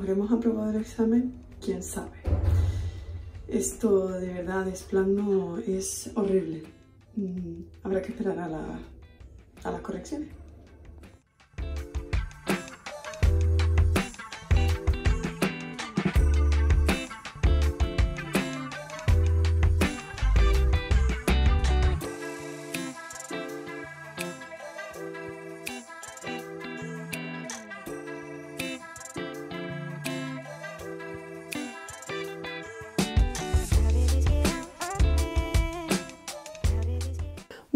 ¿Habremos aprobado el examen? ¿Quién sabe? Esto de verdad, es plano, es horrible. Mm, habrá que esperar a, a las correcciones.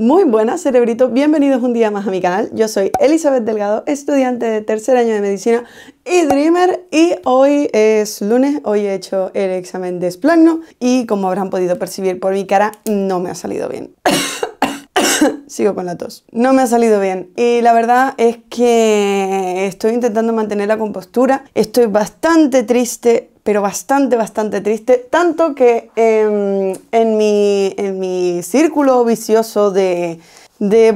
Muy buenas cerebritos, bienvenidos un día más a mi canal. Yo soy Elizabeth Delgado, estudiante de tercer año de medicina y Dreamer y hoy es lunes, hoy he hecho el examen de esplagno y como habrán podido percibir por mi cara, no me ha salido bien. Sigo con la tos. No me ha salido bien. Y la verdad es que estoy intentando mantener la compostura. Estoy bastante triste pero bastante, bastante triste, tanto que em, en, mi, en mi círculo vicioso de,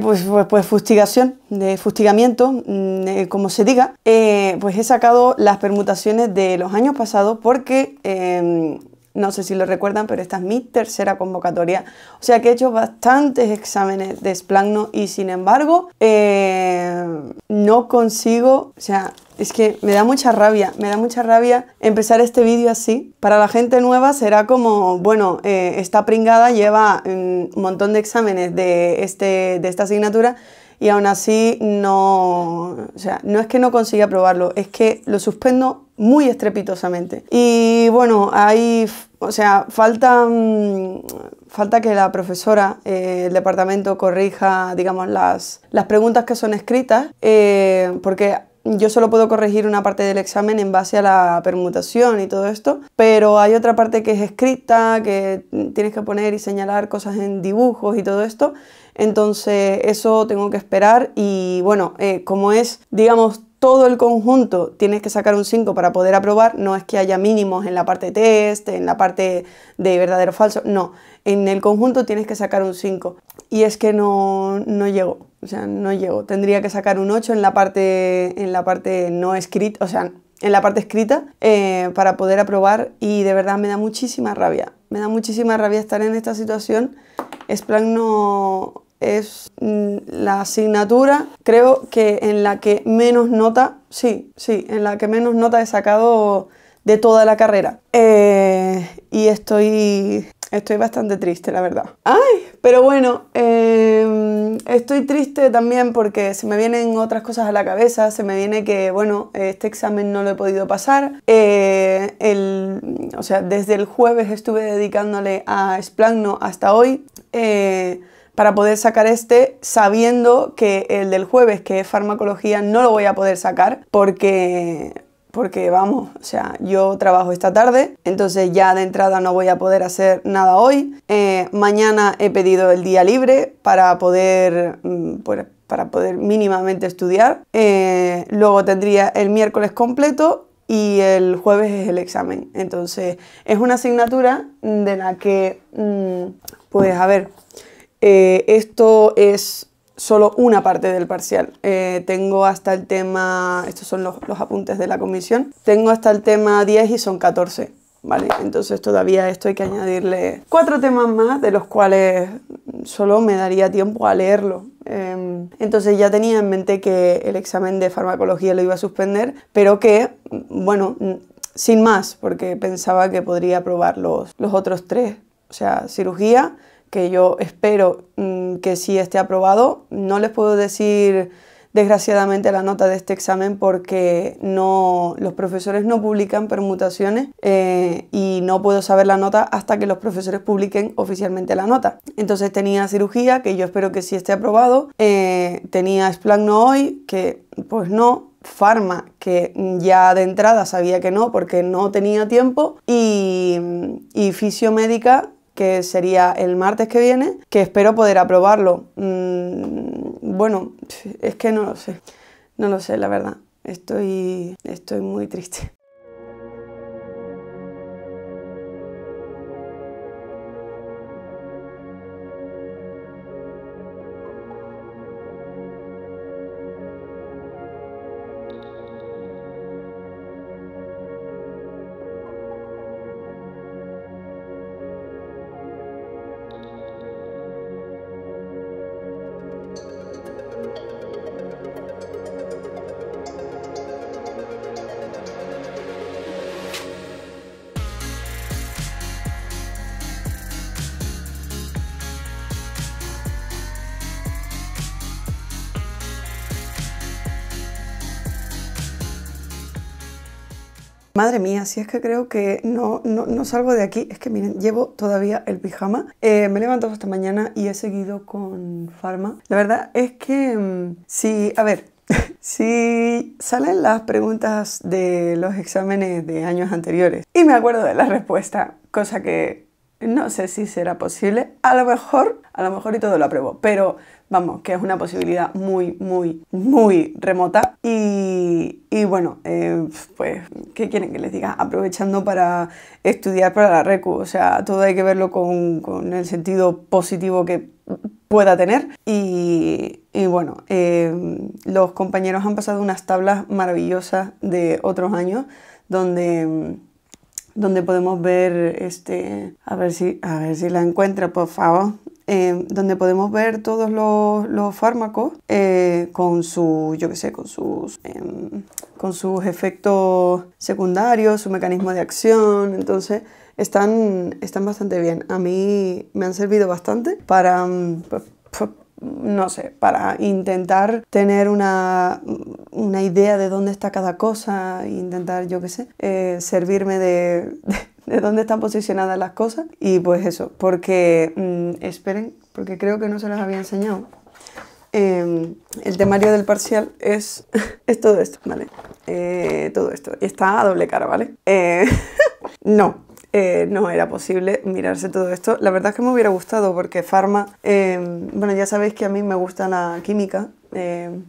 pues, pues, pues, fustigación, de fustigamiento, mm, eh, como se diga, eh, pues he sacado las permutaciones de los años pasados porque em, no sé si lo recuerdan, pero esta es mi tercera convocatoria. O sea que he hecho bastantes exámenes de esplagno y sin embargo eh, no consigo, o sea, es que me da mucha rabia, me da mucha rabia empezar este vídeo así. Para la gente nueva será como, bueno, eh, está pringada lleva mm, un montón de exámenes de, este, de esta asignatura y aún así no, o sea, no es que no consiga aprobarlo, es que lo suspendo muy estrepitosamente. Y bueno, hay, o sea, falta, mm, falta que la profesora, eh, el departamento corrija, digamos, las, las preguntas que son escritas, eh, porque yo solo puedo corregir una parte del examen en base a la permutación y todo esto, pero hay otra parte que es escrita, que tienes que poner y señalar cosas en dibujos y todo esto. Entonces eso tengo que esperar y bueno, eh, como es, digamos, todo el conjunto tienes que sacar un 5 para poder aprobar, no es que haya mínimos en la parte test, en la parte de verdadero o falso, no, en el conjunto tienes que sacar un 5 y es que no, no llego. O sea, no llego. Tendría que sacar un 8 en la parte, en la parte no escrita, o sea, en la parte escrita eh, para poder aprobar y de verdad me da muchísima rabia. Me da muchísima rabia estar en esta situación. Es plan no es mm, la asignatura, creo que en la que menos nota, sí, sí, en la que menos nota he sacado de toda la carrera. Eh, y estoy, estoy bastante triste, la verdad. Ay, pero bueno, eh, estoy triste también porque se me vienen otras cosas a la cabeza, se me viene que, bueno, este examen no lo he podido pasar. Eh, o sea, desde el jueves estuve dedicándole a Splagno hasta hoy. Eh, para poder sacar este sabiendo que el del jueves, que es farmacología, no lo voy a poder sacar porque, porque vamos, o sea, yo trabajo esta tarde, entonces ya de entrada no voy a poder hacer nada hoy. Eh, mañana he pedido el día libre para poder, mm, para poder mínimamente estudiar. Eh, luego tendría el miércoles completo y el jueves es el examen. Entonces es una asignatura de la que, mm, pues a ver, eh, esto es solo una parte del parcial. Eh, tengo hasta el tema, estos son los, apuntes de la comisión, tengo hasta el tema 10 y son 14. ¿Vale? Entonces todavía esto hay que añadirle cuatro temas más de los cuales solo me daría tiempo a leerlo. Em, entonces ya tenía en mente que el examen de farmacología lo iba a suspender, pero que, bueno, sin más, porque pensaba que podría probar los, los otros tres. O sea, cirugía, que yo espero mm, que sí esté aprobado. No les puedo decir desgraciadamente la nota de este examen porque no, los profesores no publican permutaciones eh, y no puedo saber la nota hasta que los profesores publiquen oficialmente la nota. Entonces tenía cirugía, que yo espero que sí esté aprobado, eh, tenía esplagno hoy, que pues no, farma, que ya de entrada sabía que no porque no tenía tiempo, y, y fisiomédica, que sería el martes que viene, que espero poder aprobarlo. Mm, bueno, es que no lo sé, no lo sé, la verdad. Estoy, estoy muy triste. Madre mía, si es que creo que no, no, salgo de aquí. Es que miren, llevo todavía el pijama. Eh, me he levantado esta mañana y he seguido con Farma. La verdad es que mm, sí, a ver, si salen las preguntas de los exámenes de años anteriores y me acuerdo de la respuesta, cosa que no sé si será posible, a lo mejor a lo mejor y todo lo apruebo, pero vamos, que es una posibilidad muy, muy, muy remota. Y, bueno, eh, pues, ¿qué quieren que les diga? Aprovechando para estudiar para la RECU, o sea, todo hay que verlo con, el sentido positivo que pueda tener. Y, bueno, eh, los compañeros han pasado unas tablas maravillosas de otros años donde donde podemos ver, este, a ver si, a ver si la encuentro, por favor, eh, donde podemos ver todos los, fármacos eh, con su, yo qué sé, con sus, em, con sus efectos secundarios, su mecanismo de acción, entonces están, están bastante bien. A mí me han servido bastante para, mm, pues, pues, no sé, para intentar tener una una idea de dónde está cada cosa, e intentar, yo qué sé, eh, servirme de, dónde están posicionadas las cosas. Y pues eso, porque mm, esperen, porque creo que no se las había enseñado. Em, el temario del parcial es, todo esto, ¿vale? Eh, todo esto. Y está a doble cara, ¿vale? Eh, no, no era posible mirarse todo esto. La verdad es que me hubiera gustado porque farma em, bueno, ya sabéis que a mí me gusta la química. Em,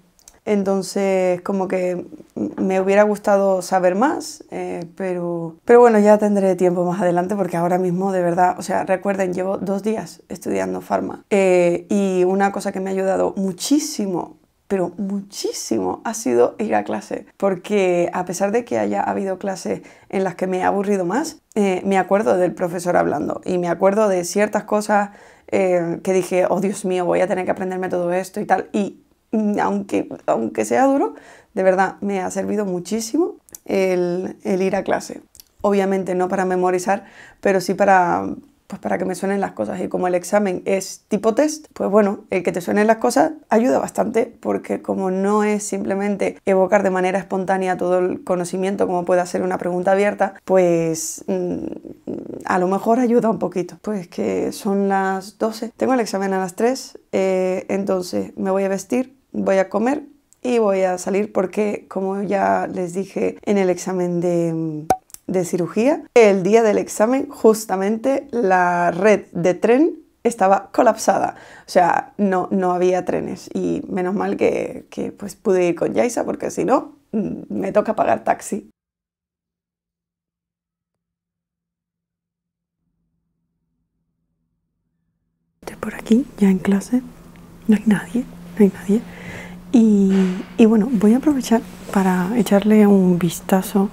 entonces, como que me hubiera gustado saber más, eh, pero, pero bueno, ya tendré tiempo más adelante porque ahora mismo, de verdad, o sea, recuerden, llevo dos días estudiando farma eh, y una cosa que me ha ayudado muchísimo pero muchísimo ha sido ir a clase, porque a pesar de que haya habido clases en las que me he aburrido más, eh, me acuerdo del profesor hablando y me acuerdo de ciertas cosas que dije, oh Dios mío, voy a tener que aprenderme todo esto y tal, y Mm, aunque, aunque sea duro, de verdad me ha servido muchísimo el, ir a clase. Obviamente no para memorizar, pero sí para, pues para que me suenen las cosas. Y como el examen es tipo test, pues bueno, el que te suenen las cosas ayuda bastante porque como no es simplemente evocar de manera espontánea todo el conocimiento como puede hacer una pregunta abierta, pues mm, a lo mejor ayuda un poquito. Pues que son las 12, tengo el examen a las 3, eh, entonces me voy a vestir, voy a comer y voy a salir porque, como ya les dije en el examen de, cirugía, el día del examen justamente la red de tren estaba colapsada, o sea, no, había trenes y menos mal que, pues pude ir con Yaisa porque si no, me toca pagar taxi. por aquí, ya en clase. No hay nadie, no hay nadie. Y, bueno, voy a aprovechar para echarle un vistazo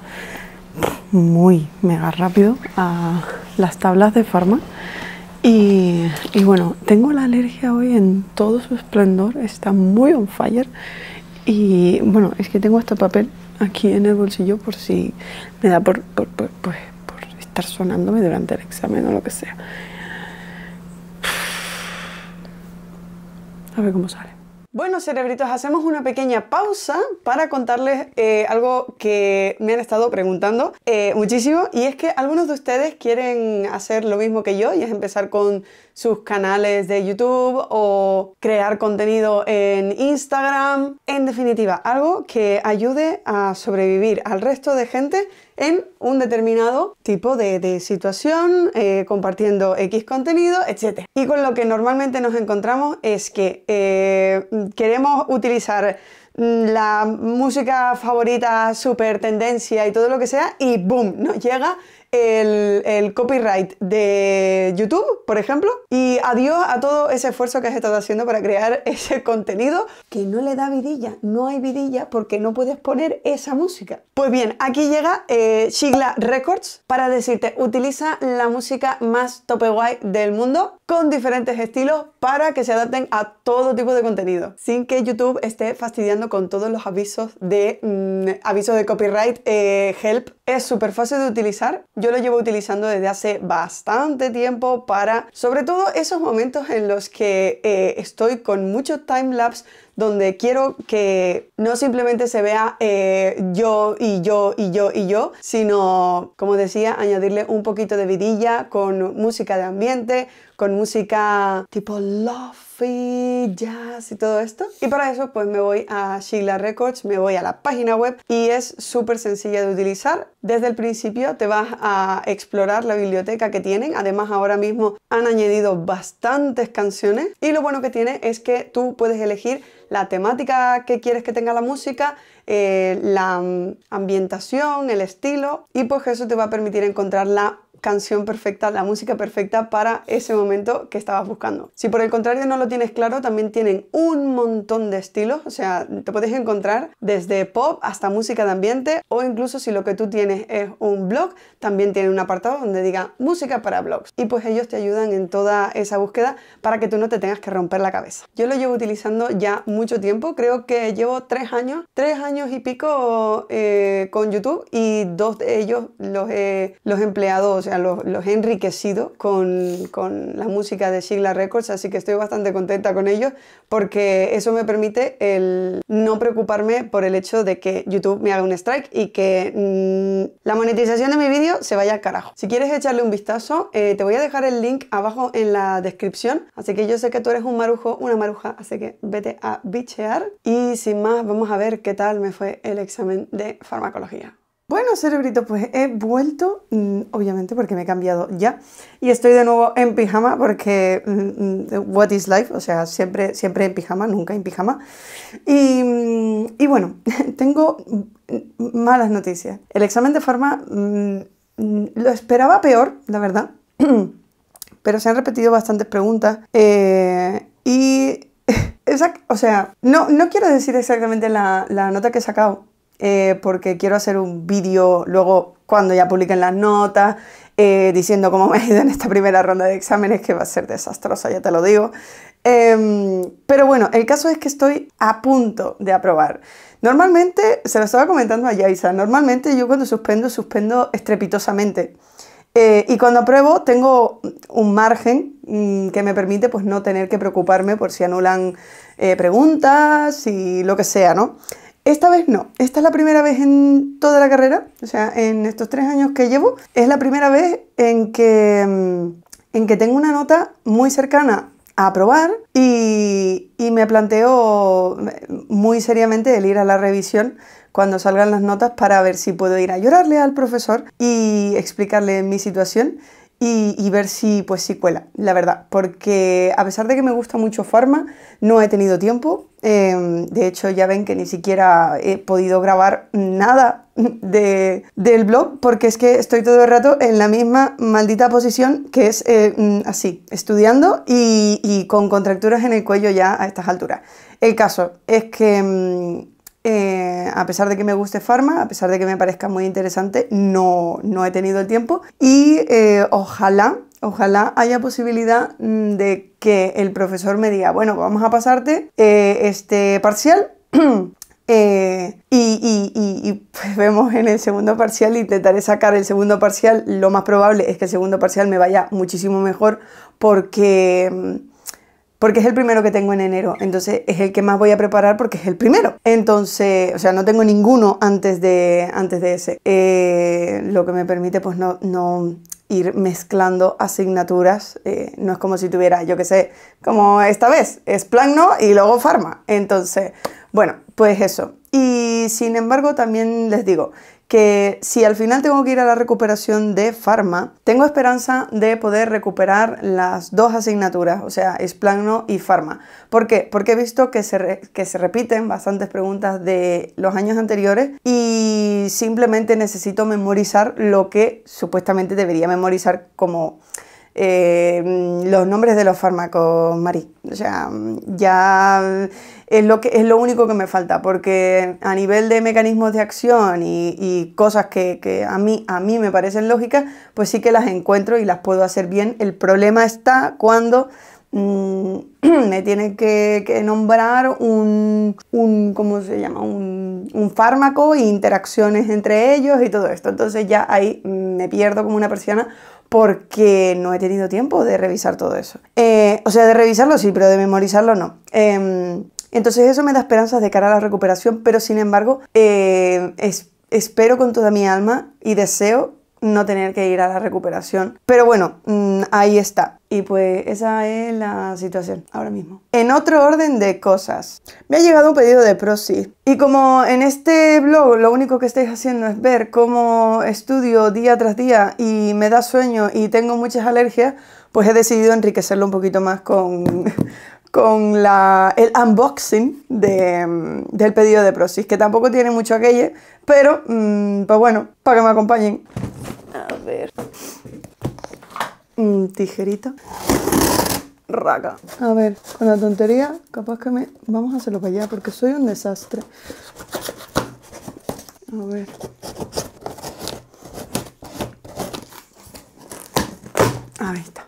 muy mega rápido a las tablas de farma. Y, bueno, tengo la alergia hoy en todo su esplendor, está muy on fire. Y bueno, es que tengo este papel aquí en el bolsillo por si me da por, por pues, estar sonándome durante el examen o lo que sea. A ver cómo sale. Bueno, cerebritos, hacemos una pequeña pausa para contarles eh, algo que me han estado preguntando eh, muchísimo y es que algunos de ustedes quieren hacer lo mismo que yo y es empezar con sus canales de YouTube o crear contenido en Instagram. En definitiva, algo que ayude a sobrevivir al resto de gente en un determinado tipo de, situación, eh, compartiendo X contenido, etc. Y con lo que normalmente nos encontramos es que eh, queremos utilizar mm, la música favorita, super tendencia y todo lo que sea, y boom, nos llega el, copyright de YouTube, por ejemplo. Y adiós a todo ese esfuerzo que has estado haciendo para crear ese contenido que no le da vidilla. No hay vidilla porque no puedes poner esa música. Pues bien, aquí llega eh, Shigla Records para decirte, utiliza la música más tope guay del mundo con diferentes estilos para que se adapten a todo tipo de contenido, sin que YouTube esté fastidiando con todos los avisos de mm, de copyright, eh, help. Es súper fácil de utilizar, yo lo llevo utilizando desde hace bastante tiempo para, sobre todo, esos momentos en los que eh, estoy con mucho time lapse donde quiero que no simplemente se vea eh, yo y yo y yo y yo, sino, como decía, añadirle un poquito de vidilla con música de ambiente, con música tipo love jazz y todo esto. Y para eso pues me voy a Sheila Records, me voy a la página web y es súper sencilla de utilizar. Desde el principio te vas a explorar la biblioteca que tienen. Además ahora mismo han añadido bastantes canciones y lo bueno que tiene es que tú puedes elegir la temática que quieres que tenga la música, eh, la mm, ambientación, el estilo y pues eso te va a permitir encontrar la canción perfecta, la música perfecta para ese momento que estabas buscando. Si por el contrario no lo tienes claro, también tienen un montón de estilos, o sea, te puedes encontrar desde pop hasta música de ambiente o incluso si lo que tú tienes es un blog, también tienen un apartado donde diga música para blogs y pues ellos te ayudan en toda esa búsqueda para que tú no te tengas que romper la cabeza. Yo lo llevo utilizando ya mucho tiempo, creo que llevo tres años, tres años y pico eh, con YouTube y dos de ellos los los empleados o sea, los, he enriquecido con, la música de Sigla Records, así que estoy bastante contenta con ellos porque eso me permite el no preocuparme por el hecho de que YouTube me haga un strike y que mm, la monetización de mi vídeo se vaya al carajo. Si quieres echarle un vistazo, eh, te voy a dejar el link abajo en la descripción, así que yo sé que tú eres un marujo, una maruja, así que vete a bichear y sin más vamos a ver qué tal me fue el examen de farmacología. Bueno, cerebrito, pues he vuelto, mm, obviamente porque me he cambiado ya, y estoy de nuevo en pijama porque mm, mm, what is life, o sea, siempre, siempre en pijama, nunca en pijama. Y, bueno, tengo malas noticias. El examen de forma lo esperaba peor, la verdad, pero se han repetido bastantes preguntas eh, y o sea, no, no quiero decir exactamente la, nota que he sacado, eh, porque quiero hacer un vídeo luego cuando ya publiquen las notas, eh, diciendo cómo me ha ido en esta primera ronda de exámenes, que va a ser desastrosa, ya te lo digo. Em, pero bueno, el caso es que estoy a punto de aprobar. Normalmente, se lo estaba comentando a Yaisa, normalmente yo cuando suspendo, suspendo estrepitosamente. Eh, y cuando apruebo tengo un margen mm, que me permite pues no tener que preocuparme por si anulan preguntas y lo que sea, ¿no? Esta vez no, esta es la primera vez en toda la carrera, o sea, en estos tres años que llevo, es la primera vez en que, mm, en que tengo una nota muy cercana a aprobar y, y me planteo eh, muy seriamente el ir a la revisión cuando salgan las notas para ver si puedo ir a llorarle al profesor y explicarle mi situación y, ver si, pues, si cuela, la verdad. Porque a pesar de que me gusta mucho farma, no he tenido tiempo. Em, de hecho, ya ven que ni siquiera he podido grabar nada de, del blog, porque es que estoy todo el rato en la misma maldita posición que es eh, mm, así, estudiando y, y, con contracturas en el cuello ya a estas alturas. El caso es que mm, eh, a pesar de que me guste Pharma, a pesar de que me parezca muy interesante, no, he tenido el tiempo. Y eh, ojalá, ojalá haya posibilidad mm, de que el profesor me diga, bueno, vamos a pasarte eh, este parcial. y, pues, vemos en el segundo parcial, intentaré sacar el segundo parcial, lo más probable es que el segundo parcial me vaya muchísimo mejor porque mm, porque es el primero que tengo en enero, entonces es el que más voy a preparar porque es el primero. Entonces, o sea, no tengo ninguno antes de, antes de ese, eh, lo que me permite pues no, no ir mezclando asignaturas, eh, no es como si tuviera, yo qué sé, como esta vez, es plan no y luego farma. Entonces, bueno, pues eso. Y sin embargo, también les digo, que si al final tengo que ir a la recuperación de farma, tengo esperanza de poder recuperar las dos asignaturas, o sea, esplagno y farma. ¿Por qué? Porque he visto que se, que se repiten bastantes preguntas de los años anteriores y simplemente necesito memorizar lo que supuestamente debería memorizar como... Eh, los nombres de los fármacos, Marí. O sea, ya es lo, que, es lo único que me falta, porque a nivel de mecanismos de acción y, cosas que, a, mí, a mí me parecen lógicas, pues sí que las encuentro y las puedo hacer bien. El problema está cuando mm, me tienen que, nombrar un, ¿cómo se llama? Un, fármaco e interacciones entre ellos y todo esto. Entonces ya ahí mm, me pierdo como una persiana porque no he tenido tiempo de revisar todo eso. Eh, o sea, de revisarlo sí, pero de memorizarlo no. Em, entonces eso me da esperanzas de cara a la recuperación, pero sin embargo eh, espero con toda mi alma y deseo no tener que ir a la recuperación. Pero bueno, mm, ahí está. Y pues esa es la situación ahora mismo. En otro orden de cosas, me ha llegado un pedido de Prosi. Y como en este blog lo único que estáis haciendo es ver cómo estudio día tras día y me da sueño y tengo muchas alergias, pues he decidido enriquecerlo un poquito más con con el unboxing mm, del pedido de Prosis, que tampoco tiene mucho aquello, pero mm, pues bueno, para que me acompañen. A ver. Un tijerito Raca. A ver, con la tontería, capaz que me... Vamos a hacerlo para allá porque soy un desastre. A ver. Ahí está.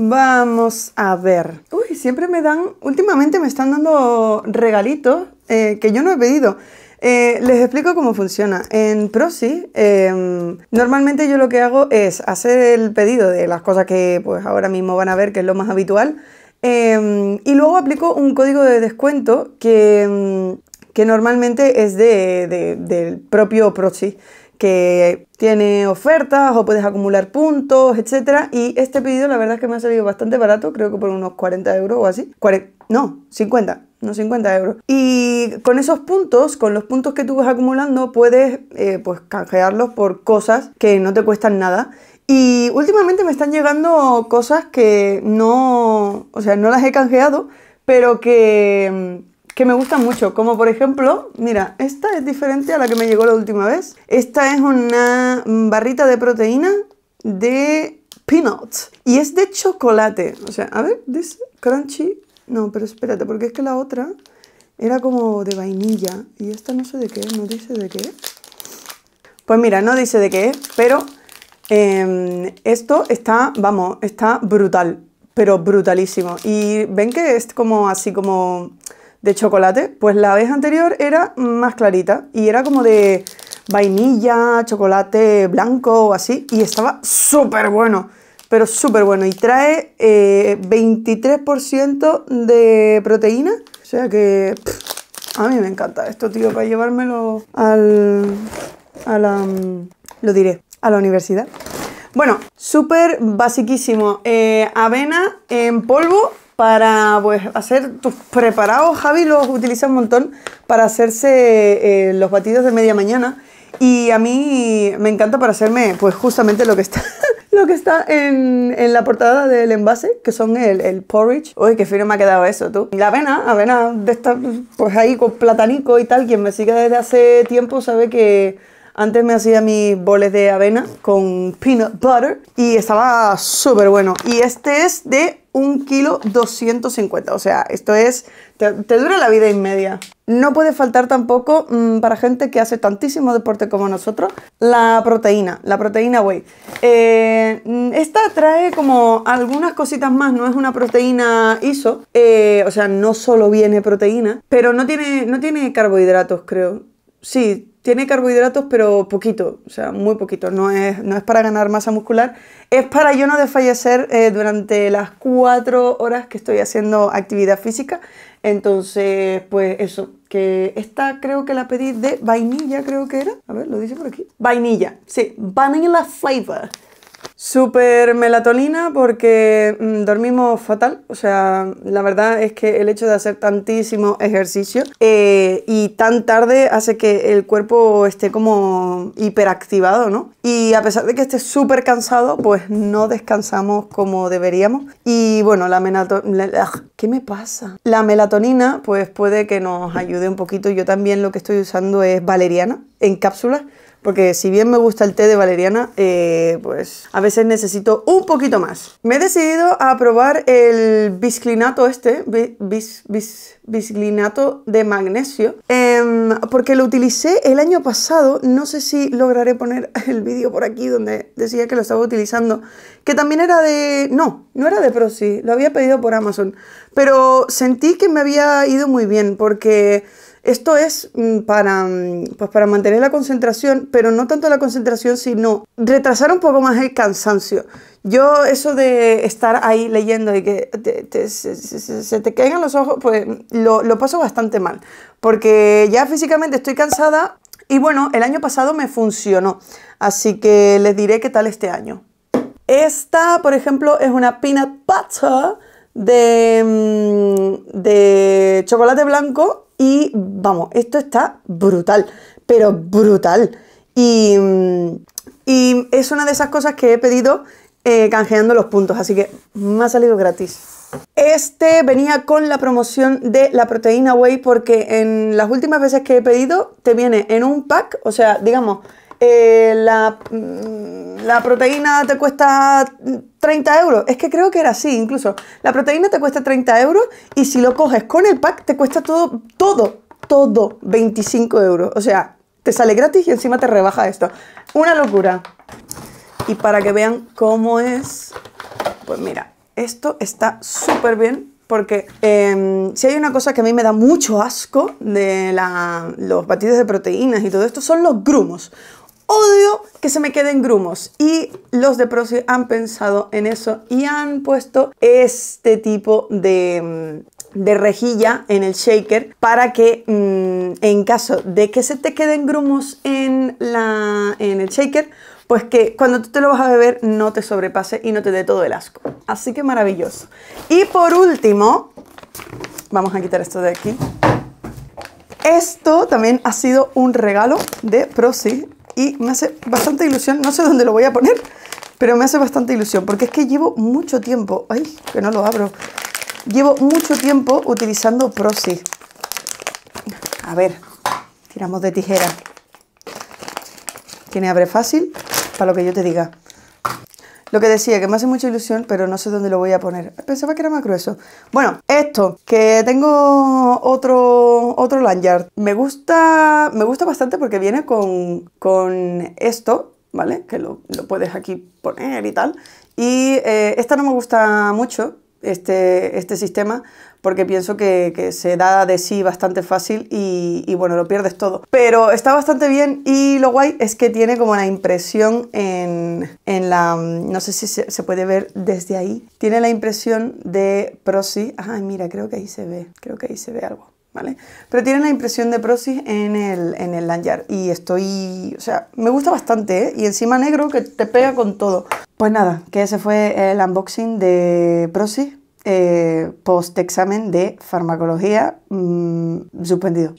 Vamos a ver. Uy, siempre me dan, últimamente me están dando regalitos eh, que yo no he pedido. Eh, les explico cómo funciona. En Proxy, em, normalmente yo lo que hago es hacer el pedido de las cosas que pues ahora mismo van a ver, que es lo más habitual, em, y luego aplico un código de descuento que, em, que normalmente es del propio Proxy que tiene ofertas o puedes acumular puntos, etc. Y este pedido la verdad es que me ha salido bastante barato, creo que por unos 40 euros o así. no, 50, no 50 euros. Y con esos puntos, con los puntos que tú vas acumulando, puedes eh, pues canjearlos por cosas que no te cuestan nada. Y últimamente me están llegando cosas que no, o sea, no las he canjeado, pero que mm, que me gustan mucho, como por ejemplo, mira, esta es diferente a la que me llegó la última vez. Esta es una barrita de proteína de peanuts y es de chocolate. O sea, a ver, dice crunchy. No, pero espérate, porque es que la otra era como de vainilla y esta no sé de qué, no dice de qué. Pues mira, no dice de qué pero em, esto está, vamos, está brutal, pero brutalísimo. Y ven que es como así como de chocolate, pues la vez anterior era más clarita y era como de vainilla, chocolate blanco o así y estaba súper bueno, pero súper bueno y trae 23% eh, de proteína, o sea que a mí me encanta esto, tío, para llevármelo al... a la... lo diré, a la universidad. Bueno, súper basiquísimo, eh, avena en polvo para pues, hacer tus preparados. Javi los utiliza un montón para hacerse eh, los batidos de media mañana. Y a mí me encanta para hacerme pues justamente lo que está, lo que está en, la portada del envase, que son el, porridge. Uy, qué fino me ha quedado eso, tú. Y La avena, avena de estar pues ahí con platanico y tal. Quien me sigue desde hace tiempo sabe que antes me hacía mis boles de avena con peanut butter y estaba súper bueno. Y este es de un kilo 250. O sea, esto es, te, dura la vida y media. No puede faltar tampoco, mm, para gente que hace tantísimo deporte como nosotros, la proteína, la proteína whey. Eh, esta trae como algunas cositas más, no es una proteína ISO, eh, o sea, no solo viene proteína, pero no tiene, no tiene carbohidratos, creo. Sí, tiene carbohidratos, pero poquito, o sea, muy poquito. No es, no es para ganar masa muscular, es para yo no desfallecer eh, durante las cuatro horas que estoy haciendo actividad física. Entonces, pues eso, que esta creo que la pedí de vainilla, creo que era. A ver, lo dice por aquí. Vainilla, sí, vanilla flavor. Super melatonina porque mm, dormimos fatal, o sea, la verdad es que el hecho de hacer tantísimo ejercicio eh, y tan tarde hace que el cuerpo esté como hiperactivado, ¿no? Y a pesar de que esté súper cansado, pues no descansamos como deberíamos. Y bueno, la melatonina... Ah, ¿Qué me pasa? La melatonina pues puede que nos ayude un poquito. Yo también lo que estoy usando es valeriana en cápsulas porque si bien me gusta el té de valeriana, eh, pues a veces necesito un poquito más. Me he decidido a probar el bisclinato este, bisclinato de magnesio, em, porque lo utilicé el año pasado, no sé si lograré poner el vídeo por aquí donde decía que lo estaba utilizando, que también era de... no, no era de Prosi, lo había pedido por Amazon, pero sentí que me había ido muy bien porque... Esto es mm, para, mm, pues para mantener la concentración, pero no tanto la concentración, sino retrasar un poco más el cansancio. Yo eso de estar ahí leyendo y que se, te caigan los ojos, pues lo, paso bastante mal, porque ya físicamente estoy cansada y bueno, el año pasado me funcionó, así que les diré qué tal este año. Esta, por ejemplo, es una peanut butter de, mm, de chocolate blanco y vamos, esto está brutal, pero brutal. Y, y es una de esas cosas que he pedido eh, canjeando los puntos, así que me ha salido gratis. Este venía con la promoción de la proteína whey porque en las últimas veces que he pedido te viene en un pack, o sea, digamos, eh, mm, la, proteína te cuesta 30 euros. Es que creo que era así, incluso. La proteína te cuesta 30 euros y si lo coges con el pack te cuesta todo, todo, todo 25 euros. O sea, te sale gratis y encima te rebaja esto. Una locura. Y para que vean cómo es, pues mira, esto está súper bien porque em, si hay una cosa que a mí me da mucho asco de los batidos de proteínas y todo esto, son los grumos. Odio que se me queden grumos y los de Procy han pensado en eso y han puesto este tipo de, mm, rejilla en el shaker para que mm, en caso de que se te queden grumos en, en el shaker, pues que cuando tú te lo vas a beber no te sobrepase y no te dé todo el asco. Así que maravilloso. Y por último, vamos a quitar esto de aquí. Esto también ha sido un regalo de Procy y me hace bastante ilusión, no sé dónde lo voy a poner, pero me hace bastante ilusión, porque es que llevo mucho tiempo, ay, que no lo abro, llevo mucho tiempo utilizando Prosi. A ver, tiramos de tijera. Tiene abre fácil para lo que yo te diga. Lo que decía, que me hace mucha ilusión, pero no sé dónde lo voy a poner. Pensaba que era más grueso. Bueno, esto, que tengo otro, otro lanyard. Me gusta, me gusta bastante porque viene con, esto, ¿vale? Que lo, puedes aquí poner y tal. Y eh, esta no me gusta mucho, este, este sistema porque pienso que, se da de sí bastante fácil y, bueno, lo pierdes todo. Pero está bastante bien y lo guay es que tiene como la impresión en, en la... Mm, no sé si se, puede ver desde ahí. Tiene la impresión de Prosi. Ay, mira, creo que ahí se ve, creo que ahí se ve algo. ¿Vale? Pero tiene la impresión de Prosis en el, en el lanyard y estoy, o sea, me gusta bastante, ¿eh? Y encima negro que te pega con todo. Pues nada, que ese fue el unboxing de Prosi, eh, post examen de farmacología mm, suspendido.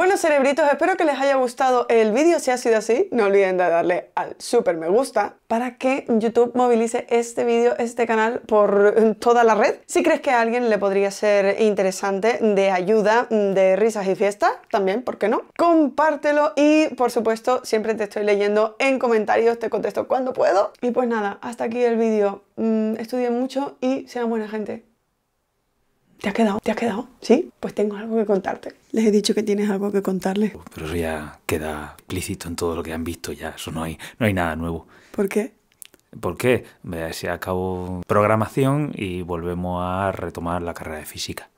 Bueno cerebritos, espero que les haya gustado el vídeo, si ha sido así, no olviden de darle al super me gusta para que YouTube movilice este vídeo, este canal por toda la red. Si crees que a alguien le podría ser interesante, de ayuda, de risas y fiestas, también, ¿por qué no? Compártelo y por supuesto siempre te estoy leyendo en comentarios, te contesto cuando puedo. Y pues nada, hasta aquí el vídeo. Mm, estudien mucho y sean buena gente. ¿Te has quedado? ¿Te has quedado? ¿Sí? Pues tengo algo que contarte. Les he dicho que tienes algo que contarles. Pero eso ya queda explícito en todo lo que han visto ya. Eso no hay, no hay nada nuevo. ¿Por qué? ¿Por qué? Se acabó programación y volvemos a retomar la carrera de física.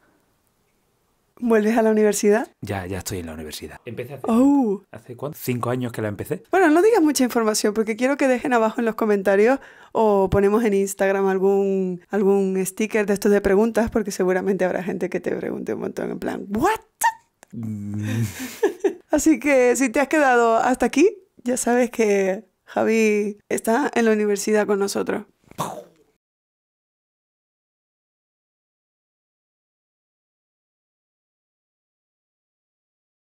¿Vuelves a la universidad? Ya, ya estoy en la universidad. Empecé hace, oh. ¿hace cuánto? Cinco años que la empecé. Bueno, no digas mucha información porque quiero que dejen abajo en los comentarios o ponemos en Instagram algún, algún sticker de estos de preguntas porque seguramente habrá gente que te pregunte un montón en plan, ¿what? Mm. Así que si te has quedado hasta aquí, ya sabes que Javi está en la universidad con nosotros.